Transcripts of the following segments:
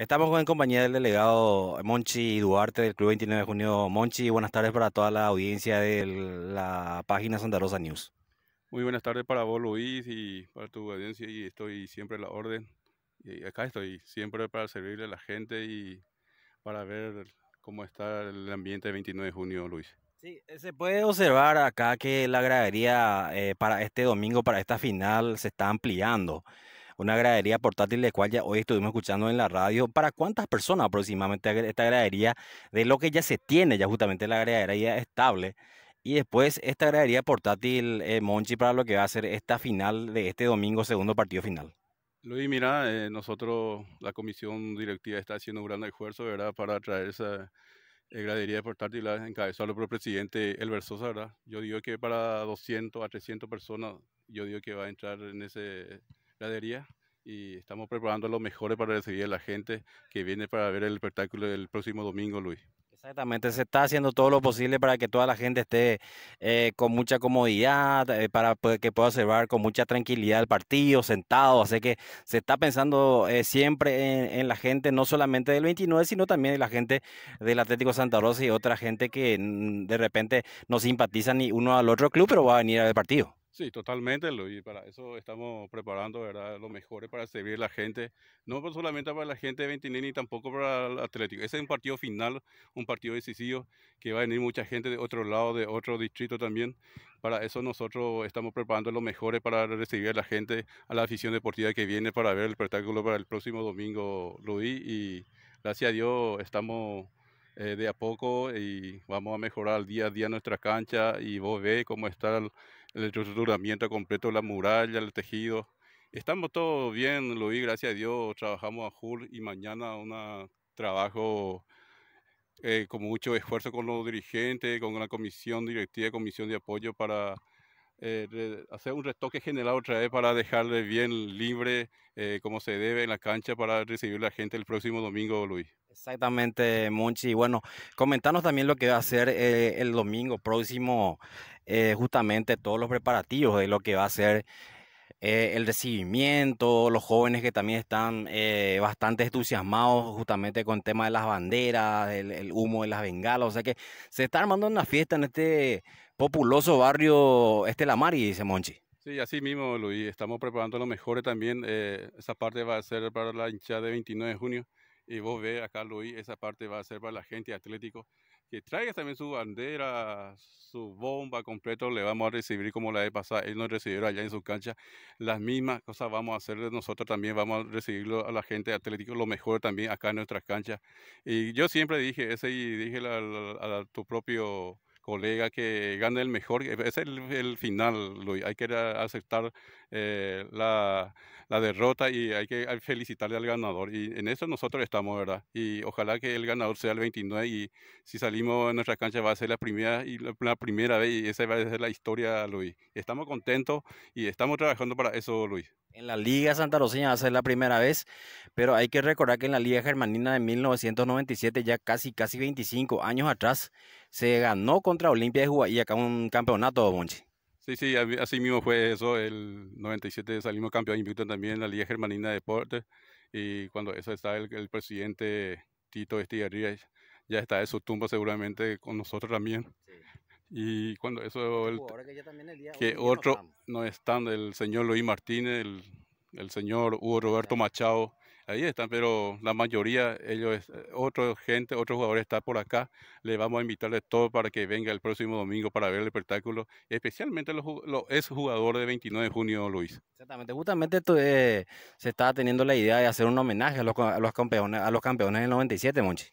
Estamos en compañía del delegado Monchi Duarte del Club 29 de Junio. Monchi, buenas tardes para toda la audiencia de la página Santa Rosa News. Muy buenas tardes para vos, Luis, y para tu audiencia. Y estoy siempre a la orden. Y acá estoy siempre para servirle a la gente y para ver cómo está el ambiente del 29 de junio, Luis. Sí, eh, se puede observar acá que la gradería eh, para este domingo, para esta final, se está ampliando una gradería portátil, de cual ya hoy estuvimos escuchando en la radio. ¿Para cuántas personas aproximadamente esta gradería de lo que ya se tiene, ya justamente la gradería estable? Y después esta gradería portátil, eh, Monchi, para lo que va a ser esta final de este domingo, segundo partido final. Luis, mira, eh, nosotros, la comisión directiva está haciendo un gran esfuerzo, ¿verdad?, para traer esa eh, gradería portátil encabezada por el presidente El Versosa, ¿verdad? Yo digo que para 200 a 300 personas, yo digo que va a entrar en ese y estamos preparando lo mejor para recibir a la gente que viene para ver el espectáculo del próximo domingo, Luis. Exactamente, se está haciendo todo lo posible para que toda la gente esté eh, con mucha comodidad, eh, para que pueda observar con mucha tranquilidad el partido, sentado. Así que se está pensando eh, siempre en, la gente, no solamente del 29, sino también en la gente del Atlético Santa Rosa y otra gente que mm, de repente no simpatiza ni uno al otro club, pero va a venir al partido. Sí, totalmente, Luis. Para eso estamos preparando, ¿verdad? Lo mejor para servir a la gente. No solamente para la gente de Ventinini, tampoco para el Atlético. Ese es un partido final, un partido decisivo, que va a venir mucha gente de otro lado, de otro distrito también. Para eso nosotros estamos preparando lo mejor para recibir a la gente, a la afición deportiva que viene para ver el espectáculo para el próximo domingo, Luis. Y gracias a Dios estamos eh, de a poco y vamos a mejorar día a día nuestra cancha y vos ves cómo está el, estructuramiento completo, la muralla, el tejido. Estamos todos bien, Luis, gracias a Dios, trabajamos a full y mañana un trabajo eh, con mucho esfuerzo con los dirigentes, con la comisión directiva, comisión de apoyo para eh, hacer un retoque general otra vez para dejarle bien libre eh, como se debe en la cancha para recibir la gente el próximo domingo, Luis. Exactamente, Monchi. Bueno, comentanos también lo que va a ser eh, el domingo próximo, justamente todos los preparativos de lo que va a ser eh, el recibimiento, los jóvenes que también están eh, bastante entusiasmados justamente con el tema de las banderas, el, el, humo de las bengalas, o sea que se está armando una fiesta en este populoso barrio este y dice Monchi. Sí, así mismo, Luis, estamos preparando lo mejor también, eh, esa parte va a ser para la hinchada de 29 de junio, y vos ves acá, Luis, esa parte va a ser para la gente de Atlético, que traiga también su bandera, su bomba completo, le vamos a recibir como la de pasada, él nos recibió allá en su cancha, las mismas cosas vamos a hacer nosotros también, vamos a recibirlo a la gente atlética lo mejor también acá en nuestras canchas. Y yo siempre dije ese y dije a tu propio colega que gane el mejor. E, es el, final, Luis. Hay que aceptar eh, la, la, derrota y hay que felicitarle al ganador. Y en eso nosotros estamos, ¿verdad? Y ojalá que el ganador sea el 29 y si salimos en nuestra cancha va a ser la primera y la primera vez y esa va a ser la historia, Luis. Estamos contentos y estamos trabajando para eso, Luis en la Liga Santa va a ser la primera vez, pero hay que recordar que en la Liga Germanina de 1997, ya casi, casi 25 años atrás, se ganó contra Olimpia de y acá un campeonato, Bonchi. Sí, sí, así mismo fue eso, el 97 salimos campeón invicto también en la Liga Germanina de Deportes, y cuando eso está el, presidente Tito Estigarría, ya está en su tumba seguramente con nosotros también. Sí. Y cuando eso, el, que otro no están, el señor Luis Martínez, el, señor Hugo Roberto Machado, ahí están, pero la mayoría, ellos, eh, otra gente, otros jugadores está por acá. Le vamos a invitarles todo para que venga el próximo domingo para ver el espectáculo, especialmente los, los ex de 29 de junio, Luis. Exactamente, justamente eh, se estaba teniendo la idea de hacer un homenaje a los, campeones, a los campeones del 97, Monchi.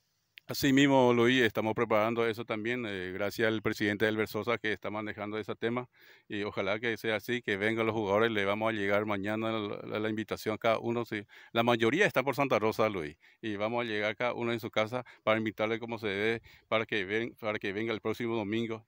Así mismo, Luis, estamos preparando eso también, eh, gracias al presidente del Sosa que está manejando ese tema y ojalá que sea así, que vengan los jugadores, le vamos a llegar mañana la, la, invitación a cada uno. si La mayoría está por Santa Rosa, Luis, y vamos a llegar cada uno en su casa para invitarle como se debe, para que, ven, para que venga el próximo domingo.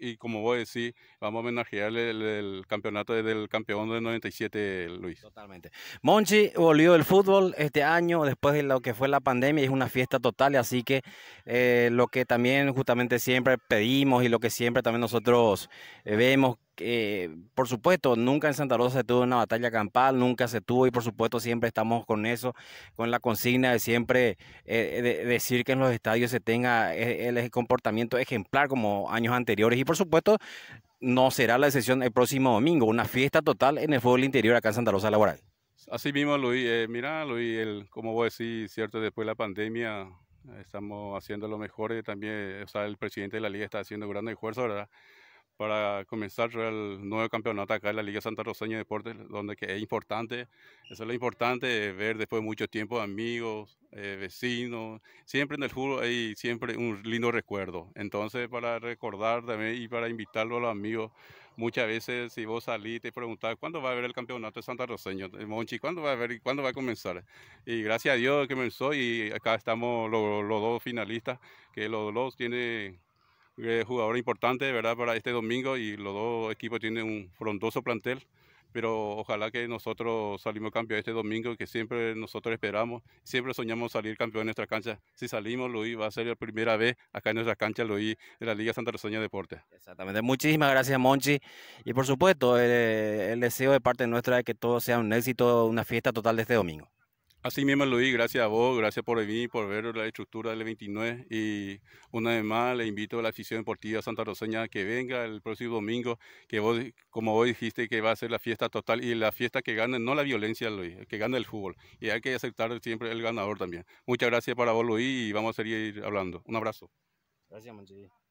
Y, como vos decís, vamos a homenajearle el, campeonato del campeón del 97, Luis. Totalmente. Monchi volvió del fútbol este año después de lo que fue la pandemia, es una fiesta total, así que eh, lo que también justamente siempre pedimos y lo que siempre también nosotros eh, vemos, eh, por supuesto, nunca en Santa Rosa se tuvo una batalla campal, nunca se tuvo y por supuesto siempre estamos con eso, con la consigna de siempre eh, decir que en los estadios se tenga e, el, comportamiento ejemplar como años anteriores y por supuesto no será la excepción el próximo domingo, una fiesta total en el fútbol interior acá en Santa Rosa Laboral. Así mismo, Luis, mira, Luis, el, como vos decís, cierto, después de la pandemia Estamos haciendo lo mejor y también, o sea, el presidente de la liga está haciendo un gran esfuerzo, ¿verdad? para comenzar el nuevo campeonato acá en la Liga Santa Rosaña de Deportes, donde que es importante, eso es lo importante, ver después de mucho tiempo amigos, eh, vecinos, siempre en el fútbol hay siempre un lindo recuerdo. Entonces, para recordar también y para invitarlo a los amigos, muchas veces si vos salís te preguntás, ¿cuándo va a haber el campeonato de Santa Rosaña? Eh, Monchi, ¿cuándo va a haber cuándo va a comenzar? Y gracias a Dios que comenzó y acá estamos los dos finalistas, que los dos tienen eh, jugador importante, ¿verdad? Para este domingo y los dos equipos tienen un frondoso plantel, pero ojalá que nosotros salimos campeones este domingo, que siempre nosotros esperamos, siempre soñamos salir campeón en nuestra cancha. Si salimos, Luis, va a ser la primera vez acá en nuestra cancha, Luis, de la Liga Santa Rosaña Deportes. Exactamente, muchísimas gracias, Monchi. Y por supuesto, el, deseo de parte nuestra es que todo sea un éxito, una fiesta total de este domingo. Así mismo, Luis, gracias a vos, gracias por venir, por ver la estructura del 29 y una vez más le invito a la afición deportiva Santa Roseña que venga el próximo domingo, que vos, como vos dijiste, que va a ser la fiesta total y la fiesta que gane, no la violencia, Luis, que gane el fútbol y hay que aceptar siempre el ganador también. Muchas gracias para vos, Luis, y vamos a seguir hablando. Un abrazo. Gracias, Manchilla.